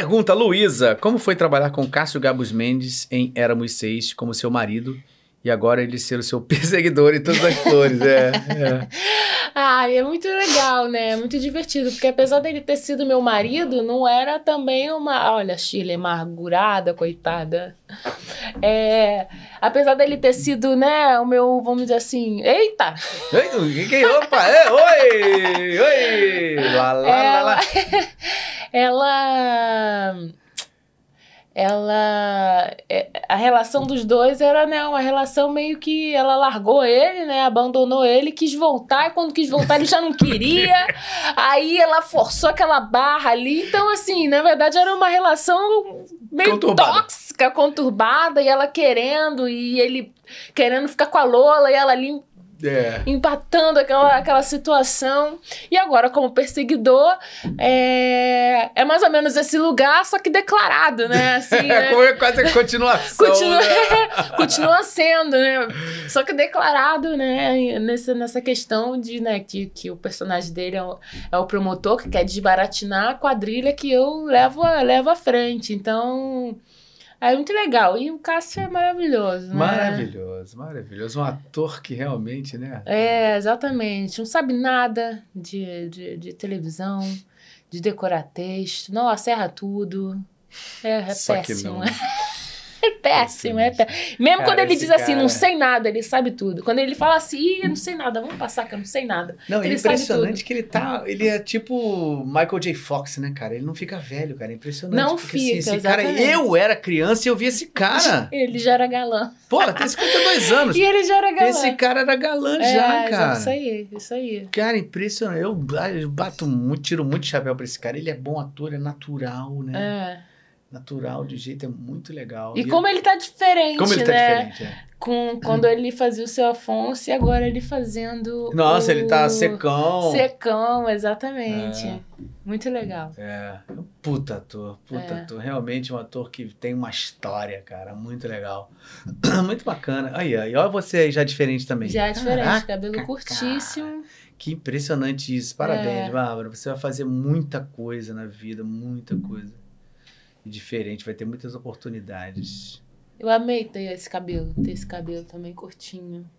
Pergunta, Luísa, como foi trabalhar com Cássio Gabus Mendes em Éramos Seis como seu marido e agora ele ser o seu perseguidor em todas as flores? É, é. Ah, é muito legal, né? É muito divertido, porque apesar dele ter sido meu marido, não era também uma. Olha, Chile amargurada, coitada. É, apesar dele ter sido, né, o meu, vamos dizer assim, eita! Ei, opa, é, oi! Oi! Lá, lá, é, lá, lá. É, ela ela é, a relação dos dois era né uma relação meio que ela largou ele né abandonou ele quis voltar e quando quis voltar ele já não queria aí ela forçou aquela barra ali então assim na verdade era uma relação meio conturbada. tóxica conturbada e ela querendo e ele querendo ficar com a Lola e ela ali é. Empatando aquela, aquela situação. E agora, como perseguidor, é, é mais ou menos esse lugar, só que declarado, né? Assim, é, né? como é quase a continuação. continua, né? continua sendo, né? Só que declarado, né? Nessa, nessa questão de né, que, que o personagem dele é o, é o promotor que quer desbaratinar a quadrilha que eu levo, levo à frente. Então. É muito legal. E o Cássio é maravilhoso, né? Maravilhoso, maravilhoso. Um ator que realmente, né? É, exatamente. Não sabe nada de, de, de televisão, de decorar texto. Não, acerra tudo. É, é Só péssimo. Que não. É péssimo, é péssimo. Mesmo cara, quando ele diz assim, cara... não sei nada, ele sabe tudo. Quando ele fala assim, Ih, não sei nada, vamos passar que eu não sei nada. Não, ele é impressionante que ele tá. Ele é tipo Michael J. Fox, né, cara? Ele não fica velho, cara. É impressionante. Não porque, assim, fica. Assim, esse cara, eu era criança e eu vi esse cara. Ele já era galã. Pô, tem 52 anos. e ele já era galã. Esse cara era galã é, já, cara. Isso aí, isso aí. Cara, impressionante. Eu, eu bato muito, tiro muito chapéu pra esse cara. Ele é bom ator, é natural, né? É natural de uhum. jeito, é muito legal. E, e como eu... ele tá diferente, como ele tá né? diferente, é. Com, quando ele fazia o seu Afonso e agora ele fazendo. Nossa, o... ele tá secão. Secão, exatamente. É. Muito legal. É, puta ator, puta é. ator. Realmente um ator que tem uma história, cara. Muito legal. muito bacana. Aí, aí, olha você aí já diferente também. Já diferente, Caraca, cabelo curtíssimo. Que impressionante isso. Parabéns, é. Bárbara. Você vai fazer muita coisa na vida, muita coisa diferente, vai ter muitas oportunidades. Eu amei ter esse cabelo, ter esse cabelo também curtinho.